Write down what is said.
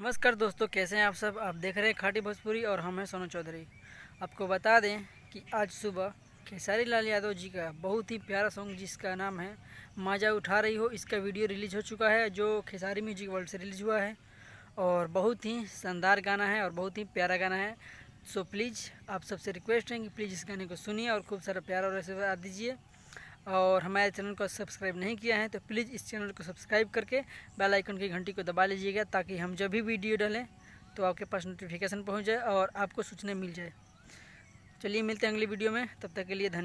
नमस्कार दोस्तों कैसे हैं आप सब आप देख रहे हैं खाटी भोजपुरी और हम हैं सोनू चौधरी आपको बता दें कि आज सुबह खेसारी लाल यादव जी का बहुत ही प्यारा सॉन्ग जिसका नाम है माजा उठा रही हो इसका वीडियो रिलीज हो चुका है जो खेसारी म्यूजिक वर्ल्ड से रिलीज हुआ है और बहुत ही शानदार गाना है और बहुत ही प्यारा गाना है सो प्लीज़ आप सबसे रिक्वेस्ट है कि प्लीज़ इस गाने को सुनिए और खूब सारा प्यार और ऐसे दीजिए और हमारे चैनल को सब्सक्राइब नहीं किया है तो प्लीज़ इस चैनल को सब्सक्राइब करके बेल आइकन की घंटी को दबा लीजिएगा ताकि हम जब भी वीडियो डालें तो आपके पास नोटिफिकेशन पहुंच जाए और आपको सूचना मिल जाए चलिए मिलते हैं अगली वीडियो में तब तक के लिए धन्यवाद